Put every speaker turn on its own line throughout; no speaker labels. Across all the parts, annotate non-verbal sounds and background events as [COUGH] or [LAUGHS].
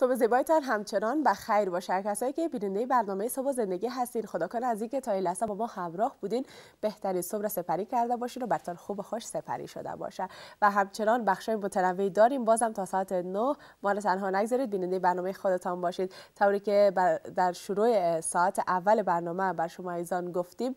صبح زیبایتان همچنان به خیر باشن کسایی که بیننده برنامه صبح زندگی هستین خدا کن از اینکه تا این لحظه با ما همراه بودین بهترین صبح را سپری کرده باشین و برتان خوب و خوش سپری شده باشه و همچنان بخشای متنوعی داریم بازم تا ساعت 9 ما را تنها نگذارید بیننده برنامه خودتان باشید طوری که در شروع ساعت اول برنامه بر شما ایزان گفتیم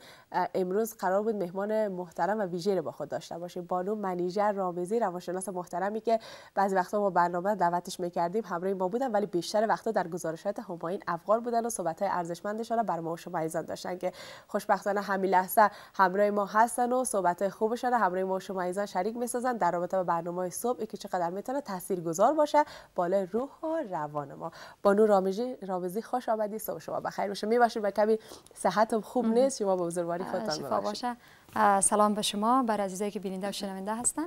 امروز قرار بود مهمان محترم و ویژه با خود داشته باشیم بانو منیجر رامزی روانشناس محترمی که بعضی وقتا ما برنامه دعوتش میکردیم همراه ما بودن ولی بیشتر وقتا در گزارشات هماین افغار بودن و صحبت های ارزشمندشان را بر ما و شما داشتن که خوشبختانه همین لحظه همراه ما هستن و صحبت های خوبشان را همراه ما و شما ایزان شریک میسازن در رابطه با برنامه های صبح که چقدر میتونه گذار باشه بالای روح و روان ما بانو رامزی رامزی خوش آمدید صبح شما بخیر باشه میباشید و کمی صحت خوب نیست شما به بزرگواری خودتان سلام به شما بر عزیزایی که
بیننده و شنونده هستن.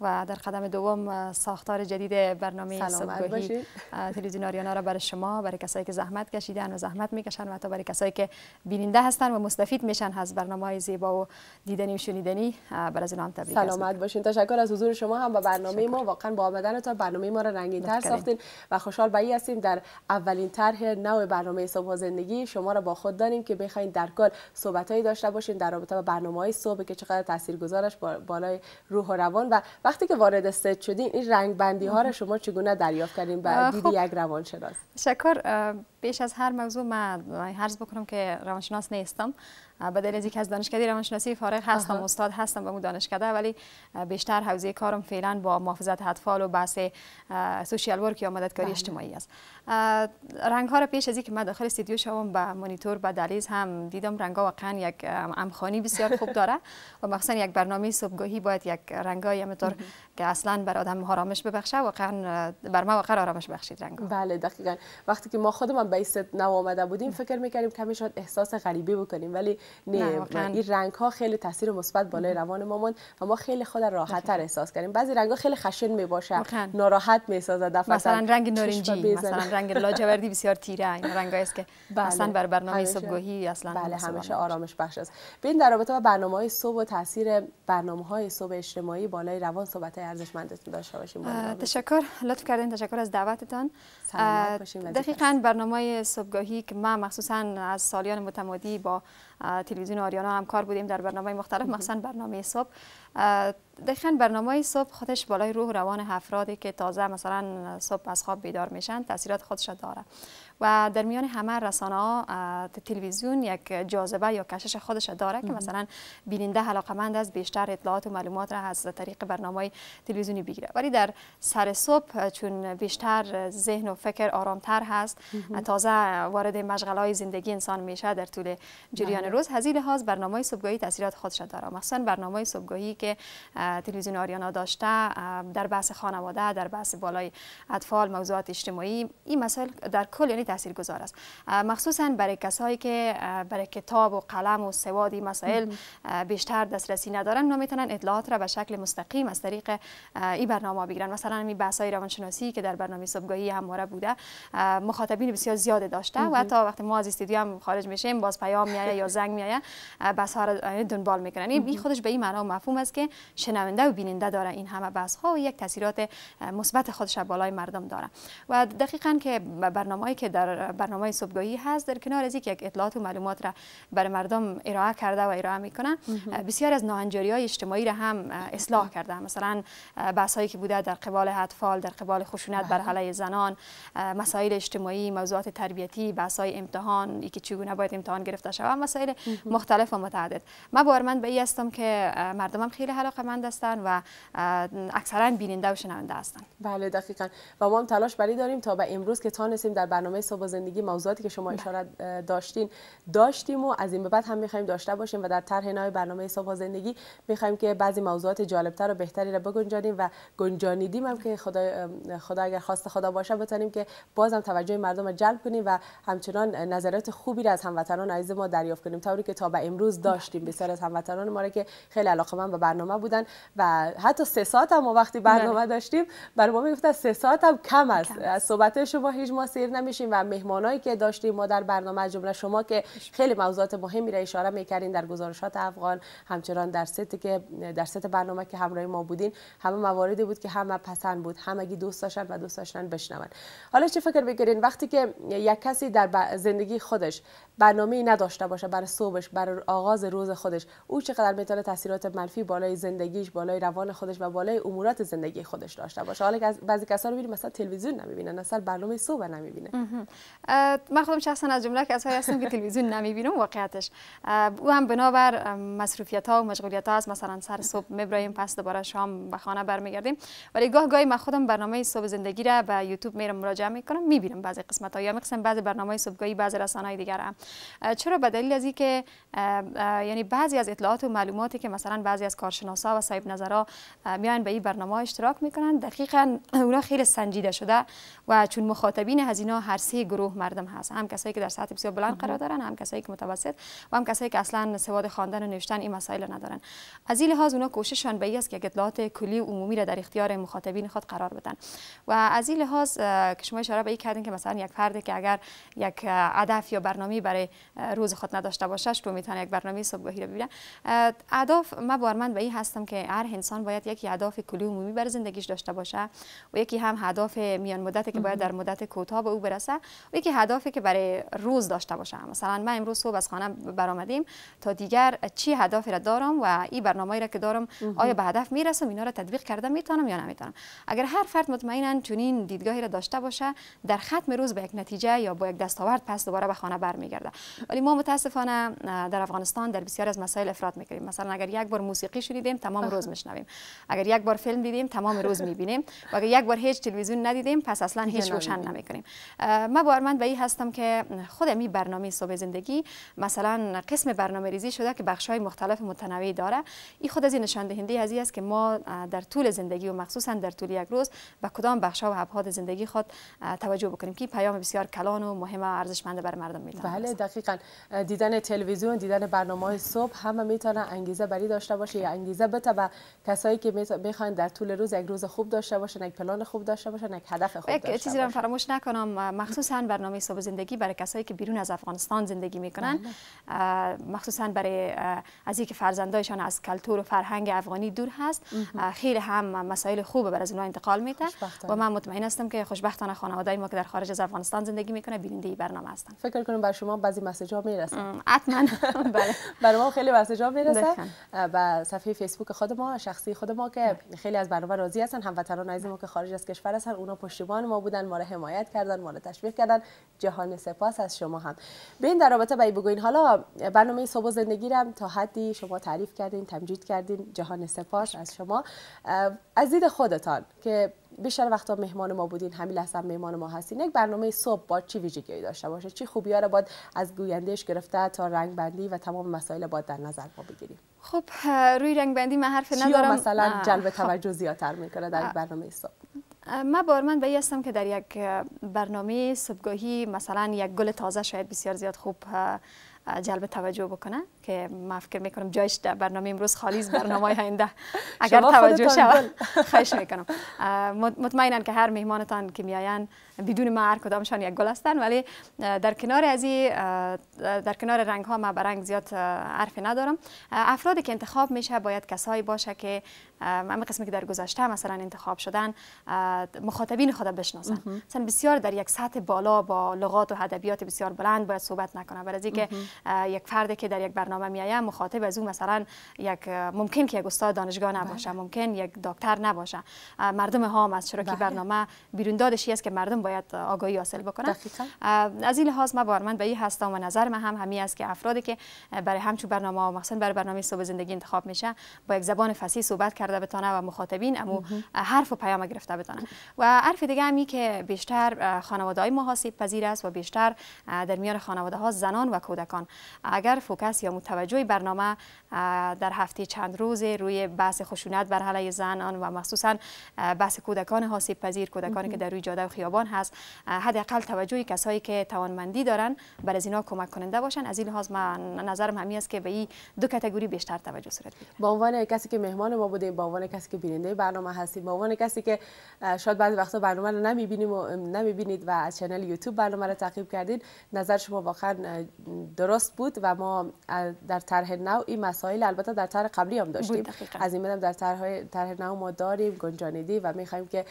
و در قدم دوم ساختار جدید برنامه صبحگاهی تلویزیون آریانا را برای شما برای کسایی که زحمت کشیدن و زحمت میکشن و حتی برای کسایی که بیننده هستن و مستفید میشن از برنامه های زیبا و دیدنی و شنیدنی برای از هم تبریک سلامت
باشین تشکر از حضور شما هم با برنامه شکر. ما واقعا با تا برنامه ما را رنگین تر ساختین و خوشحال بایی هستیم در اولین طرح نو برنامه صبح زندگی شما را با خود داریم که بخواین در کل صحبتهایی داشته باشین در رابطه با برنامه های صبح که چقدر تاثیرگذارش بالای روح و روان و وقتی که وارد ست شدین این رنگ بندی ها رو شما چگونه دریافت کردین و خب. دیدی یک روانشناس
شکر بیش از هر موضوع من حرز بکنم که روانشناس نیستم به دلیل از اینکه از دانشکده روانشناسی فارغ هستم استاد هستم به اون دانشکده ولی بیشتر حوزه کارم فعلا با محافظت اطفال و بحث سوشیال ورک یا مددکاری بله. اجتماعی است رنگ ها را پیش از اینکه من داخل استودیو شوم به مانیتور به دلیز هم دیدم رنگ ها واقعا یک امخانی بسیار خوب داره و مخصوصا یک برنامه صبحگاهی
باید یک رنگ های که اصلا بر آدم آرامش ببخشه واقعا بر ما واقعا آرامش بخشید رنگ بله دقیقا وقتی که ما خودمان به ایست آمده بودیم فکر میکردیم کمی شاید احساس غریبی بکنیم ولی نه, نه این رنگ ها خیلی تاثیر مثبت بالای روان ما موند و ما خیلی خود راحت تر احساس کردیم بعضی رنگ ها خیلی خشن می باشه ناراحت می سازد مثلا رنگ نارنجی مثلا رنگ لاجوردی بسیار تیره این رنگ است که بله. اصلا بر برنامه صبحگاهی اصلا بله همیشه آرامش بخش است ببین در رابطه با برنامه های صبح و تاثیر برنامه های صبح اجتماعی بالای روان صحبت ارزشمندتون داشته باشیم تشکر لطف کردین تشکر از
دعوتتان دقیقا برنامه صبحگاهی که ما مخصوصا از سالیان متمادی با تلویزیون آریانا همکار بودیم در برنامه مختلف مخصوصا برنامه صبح دقیقا برنامه صبح خودش بالای روح روان افرادی که تازه مثلا صبح از خواب بیدار میشن تاثیرات خودش داره و در میان همه رسانه ها تلویزیون یک جاذبه یا کشش خودش داره که مثلا بیننده علاقمند از بیشتر اطلاعات و معلومات را از طریق برنامه تلویزیونی بگیره ولی در سر صبح چون بیشتر ذهن و فکر آرامتر هست تازه وارد مشغله زندگی انسان میشه در طول جریان بله. روز هزی لحاظ برنامه صبحگاهی تاثیرات خودش داره مثلا برنامه صبحگاهی که تلویزیون آریانا داشته در بحث خانواده در بحث بالای اطفال موضوعات اجتماعی این مسائل در کل یعنی گذار است مخصوصا برای کسایی که برای کتاب و قلم و سوادی مسائل بیشتر دسترسی ندارن اونا میتونن اطلاعات را به شکل مستقیم از طریق این برنامه بگیرن مثلا بحث های روانشناسی که در برنامه صبحگاهی همواره بوده مخاطبین بسیار زیاد داشته و حتی وقتی ما از استودیو هم خارج میشیم باز پیام میایه یا زنگ میایه بحث را دنبال میکنن این خودش به این معنا مفهوم است که شنونده و بیننده داره این همه بحث ها و یک تاثیرات مثبت خودش بالای مردم داره و دقیقا که برنامه‌ای که در برنامه صبحگاهی هست در کنار از یک اطلاعات و معلومات را بر مردم ارائه کرده و ارائه میکنه بسیار از ناهنجاری های اجتماعی را هم اصلاح کرده مثلا بحث هایی که بوده در قبال اطفال در قبال خشونت بر علیه زنان مسائل اجتماعی موضوعات تربیتی بحث های امتحان اینکه که چگونه باید امتحان گرفته شود مسائل مختلف و متعدد من باورمند به این هستم که مردمم خیلی علاقه مند
هستند و اکثرا بیننده و شنونده هستند بله دقیقا و ما هم تلاش برای داریم تا به امروز که تانستیم در برنامه برنامه صبح زندگی موضوعاتی که شما بله. اشاره داشتین داشتیم و از این به بعد هم میخوایم داشته باشیم و در طرح نوی برنامه صبح زندگی میخوایم که بعضی موضوعات جالبتر و بهتری را بگنجانیم و گنجانیدیم هم که خدا, خدا اگر خواست خدا باشه بتانیم که بازم توجه مردم را جلب کنیم و همچنان نظرات خوبی را از هموطنان عزیز ما دریافت کنیم طوری که تا به امروز بله. داشتیم بسیار از هموطنان ما را که خیلی علاقه علاقه‌مند به برنامه بودن و حتی سه ساعت هم وقتی بله. برنامه داشتیم بر ما میگفتن سه ساعت هم کم است از صحبت شما هیچ ما سیر نمیشیم و مهمانایی که داشتیم ما در برنامه جمله شما که خیلی موضوعات مهمی را اشاره میکردین در گزارشات افغان همچنان در ستی که در ست برنامه که همراه ما بودین همه مواردی بود که همه پسند بود همگی دوست داشتن و دوست داشتن بشنون حالا چه فکر میکنین وقتی که یک کسی در زندگی خودش برنامه نداشته باشه برای صبحش برای آغاز روز خودش او چقدر میتونه تاثیرات منفی بالای زندگیش بالای روان خودش و بالای امورات زندگی خودش داشته باشه حالا بعضی کسا رو ببینیم مثلا تلویزیون نمیبینن اصلا برنامه صبح نمیبینه من خودم شخصا از جمله کسایی هستم که تلویزیون نمیبینم
واقعیتش او هم بنابر مصروفیت ها و مشغولیت ها مثلا سر صبح میبریم پس دوباره شام به خانه برمیگردیم ولی گاه گاهی من خودم برنامه صبح زندگی را به یوتیوب میرم مراجعه میکنم میبینم بعضی قسمت ها یا مثلا بعضی برنامه صبحگاهی بعضی رسانه های دیگر هم چرا به دلیل از اینکه یعنی بعضی از اطلاعات و معلوماتی که مثلا بعضی از کارشناسا و صاحب نظرها میان به این برنامه اشتراک میکنن دقیقا اونا خیلی سنجیده شده و چون مخاطبین هزینه هر سه گروه مردم هست هم کسایی که در سطح بسیار بلند قرار دارن هم کسایی که متوسط و هم کسایی که اصلا سواد خواندن و نوشتن این مسائل ندارن از این لحاظ اونا کوششان به است که اطلاعات کلی و عمومی را در اختیار مخاطبین خود قرار بدن و از این لحاظ که شما اشاره به این کردین که مثلا یک فردی که اگر یک هدف یا برنامه برای روز خود نداشته باشه تو میتونه یک برنامه صبحگاهی را ببینه اهداف ما بارمند به این هستم که هر انسان باید یک هدف کلی عمومی بر زندگیش داشته باشه و یکی هم هدف میان مدتی که باید در مدت کوتاه به او برسه و یکی هدفی که برای روز داشته باشم مثلا من امروز صبح از خانه برآمدیم تا دیگر چی هدفی را دارم و این برنامه‌ای را که دارم آیا به هدف میرسم اینا را تطبیق کرده میتونم یا نمیتونم اگر هر فرد مطمئنا چنین دیدگاهی را داشته باشه در ختم روز به یک نتیجه یا با یک دستاورد پس دوباره به خانه برمیگرده ولی ما متاسفانه در افغانستان در بسیار از مسائل افراد میکنیم مثلا اگر یک بار موسیقی شنیدیم تمام روز میشنویم اگر یک بار فیلم دیدیم تمام روز میبینیم و اگر یک بار هیچ تلویزیون ندیدیم پس اصلا هیچ روشن نمیکنیم ما باورمند به این هستم که خود می برنامه صبح زندگی مثلا قسم برنامه ریزی شده که بخش های مختلف متنوعی داره این خود از این نشان دهنده از است که ما در طول زندگی و مخصوصا در طول یک روز به کدام بخش و ابعاد زندگی خود
توجه بکنیم که پیام بسیار کلان و مهم و ارزشمند بر مردم میتونه بله دقیقا دیدن تلویزیون دیدن برنامه های صبح همه میتونه انگیزه بری داشته باشه یا انگیزه بده به کسایی که میخوان در طول روز یک روز خوب داشته باشن یک پلان خوب داشته باشن یک هدف خوب داشته باشن یک چیزی را
فراموش نکنم مخصوص مخصوصا برنامه حساب زندگی برای کسایی که بیرون از افغانستان زندگی میکنن بله. مخصوصا برای از اینکه فرزندایشان از کلتور و فرهنگ افغانی دور هست خیلی هم مسائل خوبه برای اونها انتقال میده و من مطمئن هستم که خوشبختانه خانواده
ما که در خارج از افغانستان زندگی میکنه بیننده ای برنامه هستن فکر کنم بر شما بعضی مسیج ها میرسه حتما [LAUGHS] [LAUGHS] بله بر ما خیلی مسیج ها میرسه بله. و صفحه فیسبوک خود ما شخصی خود ما که خیلی از برنامه راضی هستن هموطنان عزیز ما که خارج از کشور هستن اونا پشتیبان ما بودن ما را حمایت کردن ما را تشویق کردن جهان سپاس از شما هم این در رابطه باید بگوین حالا برنامه صبح زندگی رم تا حدی شما تعریف کردین تمجید کردین جهان سپاس از شما از دید خودتان که بیشتر وقتا مهمان ما بودین همین لحظه هم مهمان ما هستین یک برنامه صبح با چی ویژگی داشته باشه چی خوبی ها را باید از گویندهش گرفته تا رنگ بندی و تمام مسائل باید در نظر ما بگیریم
خب روی رنگ بندی من حرف ندارم مثلا جلب خب. توجه
زیادتر میکنه در برنامه صبح
ما بارمند به هستم که در یک برنامه صبحگاهی مثلا یک گل تازه شاید بسیار زیاد خوب جلب توجه بکنه که ما فکر میکنم جایش در برنامه امروز خالی است برنامه آینده [LAUGHS] اگر توجه شود خواهش میکنم مطمئنن که هر مهمانتان که میاین بدون ما هر کدامشان یک گل هستن ولی در کنار ازی در کنار رنگ ها ما به رنگ زیاد حرفی ندارم افرادی که انتخاب میشه باید کسایی باشه که همه قسمی که در گذشته مثلا انتخاب شدن مخاطبین خود بشناسن مثلا بسیار در یک سطح بالا با لغات و ادبیات بسیار بلند باید صحبت نکنه برای اینکه یک فردی که در یک برنامه میایه مخاطب از او مثلا یک ممکن که یک استاد دانشگاه نباشه بله. ممکن یک دکتر نباشه مردم ها از چرا که بله. برنامه بیرون دادشی است که مردم باید آگاهی حاصل بکنن از این لحاظ ما بارمند به این هستم و نظر من هم همی است که افرادی که برای همچون برنامه و مخصوصا برای برنامه صبح زندگی انتخاب میشه با یک زبان فصیح صحبت کرده بتانه و مخاطبین اما حرف و پیام گرفته بتانه و حرف دیگه همی که بیشتر خانواده های محاسب پذیر است و بیشتر در میان خانواده ها زنان و کودکان اگر فوکس یا توجه برنامه در هفته چند روز روی بحث خشونت بر علیه زنان و مخصوصا بحث کودکان حاسب پذیر کودکانی که در روی جاده و خیابان هست حداقل توجه کسایی که توانمندی دارن بر از اینا کمک کننده باشن از این لحاظ من
نظرم همین است که به این دو کاتگوری بیشتر توجه صورت با عنوان کسی که مهمان ما بوده با عنوان کسی که بیننده برنامه هستیم با عنوان کسی که شاید بعضی وقتا برنامه رو نمیبینیم و نمیبینید و از کانال یوتیوب برنامه رو تعقیب کردید نظر شما واقعا درست بود و ما در طرح نو این مسائل البته در طرح قبلی هم داشتیم از این در طرح طرح نو ما داریم گنجانیدی و میخوایم که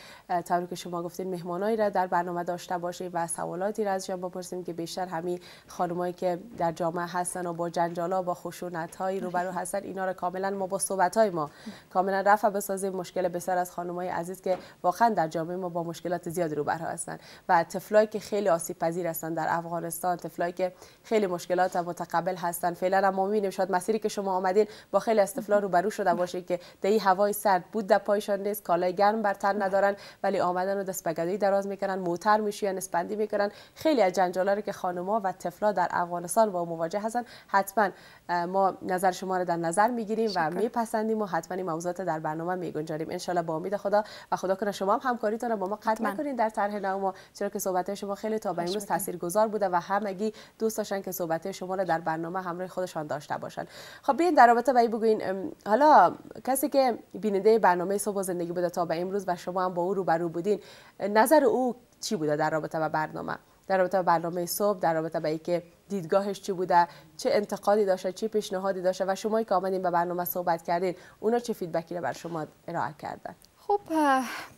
طوری که شما گفتین مهمانایی را در برنامه داشته باشیم و سوالاتی را از شما بپرسیم که بیشتر همین خانمایی که در جامعه هستن و با جنجالا با خشونت هایی روبرو هستن اینا را کاملا ما با صحبت های ما کاملا رفع بسازیم مشکل بسیار از خانمای عزیز که واقعا در جامعه ما با مشکلات زیاد روبرو هستن و طفلایی که خیلی آسیب پذیر هستن در افغانستان طفلایی که خیلی مشکلات متقبل هستن فعلا ما میبینیم شاید مسیری که شما آمدین با خیلی رو روبرو شده باشه که دهی هوای سرد بود در پایشان نیست کالای گرم بر ندارن ولی آمدن و دست دراز میکنن موتر میشوین اسپندی میکنن خیلی از جنجالا رو که خانوما و طفلا در افغانستان با مواجه هستن حتما ما نظر شما رو در نظر میگیریم و میپسندیم و حتما این موضوعات در برنامه میگنجاریم ان با امید خدا و خدا کنه شما هم همکاریتون با ما قطع نکنین در طرح نو چرا که صحبت شما خیلی تا به امروز تاثیرگذار بوده و همگی دوست داشتن که صحبت شما رو در برنامه همراه خودشان داشته باشن خب بیاین در رابطه با بگوین حالا کسی که بیننده برنامه صبح و زندگی بوده تا به امروز و شما هم با او روبرو بودین نظر او چی بوده در رابطه با برنامه در رابطه با برنامه صبح در رابطه با اینکه دیدگاهش چی بوده چه انتقادی داشته چه پیشنهادی داشته و شما که آمدین به برنامه صحبت کردین اونا چه فیدبکی رو بر شما ارائه کردن
خب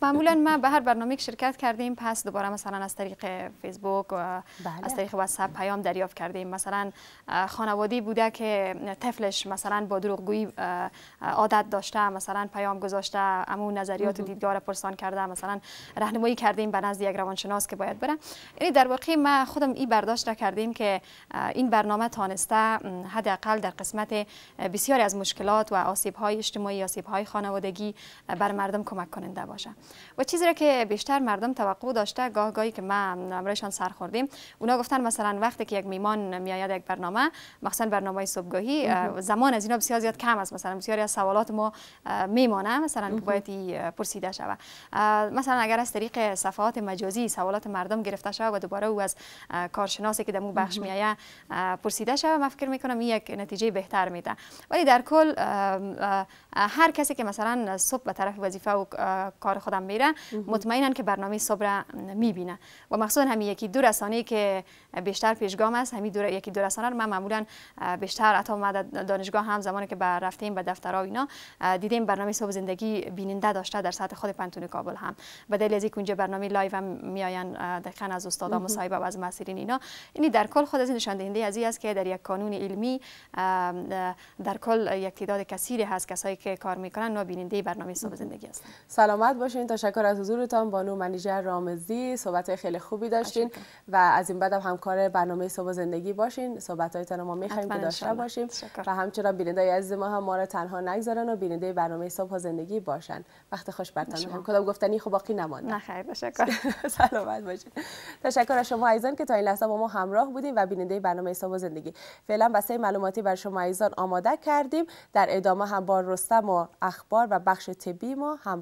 معمولا ما به هر برنامه که شرکت کردیم پس دوباره مثلا از طریق فیسبوک و بله. از طریق واتساپ پیام دریافت کردیم مثلا خانوادی بوده که طفلش مثلا با دروغگویی عادت داشته مثلا پیام گذاشته امو نظریات و دیدگاه پرسان کرده مثلا راهنمایی کردیم به نزد یک روانشناس که باید بره یعنی در واقع ما خودم این برداشت را کردیم که این برنامه تانسته حداقل در قسمت بسیاری از مشکلات و آسیب اجتماعی آسیب خانوادگی بر مردم کمک کننده باشه و چیزی را که بیشتر مردم توقع داشته گاه گاهی که ما امرایشان سر خوردیم اونا گفتن مثلا وقتی که یک میمان میآید یک برنامه مخصوصا برنامه صبحگاهی زمان از اینا بسیار زیاد کم است مثلا بسیاری از سوالات ما میمانه مثلا که باید پرسیده شود مثلا اگر از طریق صفحات مجازی سوالات مردم گرفته شود و دوباره او از کارشناسی که در بخش میایه پرسیده شود من فکر میکنم این یک نتیجه بهتر میده ولی در کل هر کسی که مثلا صبح به طرف وظیفه و کار خودم میره مطمئنن که برنامه صبح میبینه و مخصوصا همین یکی دو رسانه که بیشتر پیشگام است همین دو یکی دو رسانه من معمولا بیشتر عطا مد دانشگاه هم زمانی که بر رفتیم به دفترها اینا دیدیم برنامه صبح زندگی بیننده داشته در ساعت خود پنتون کابل هم به دلیل از اینکه برنامه لایو هم میآیند دقیقاً از استادا مصاحبه و از مسیرین اینا یعنی در کل خود از نشان دهنده از است که در یک کانون علمی در کل یک تعداد کثیری هست کسایی که کار میکنن بیننده برنامه
صبح زندگی هستند سلامت باشین تشکر از حضورتان بانو منیجر رامزی صحبت خیلی خوبی داشتین و از این بعد هم همکار برنامه صبح زندگی باشین صحبت هایتان ما میخوایم که داشته باشیم و همچنان بیننده عزیز ما هم ما را تنها نگذارن و بیننده برنامه صبح زندگی باشن وقت خوش برتان هم کدام گفتنی خوب باقی نمانده نخیر تشکر [LAUGHS] سلامت باشین تشکر از شما عزیزان که تا این لحظه با ما همراه بودیم و بیننده برنامه صبح زندگی فعلا بسته معلوماتی بر شما عزیزان آماده کردیم در ادامه هم با رستم و اخبار و بخش طبی ما هم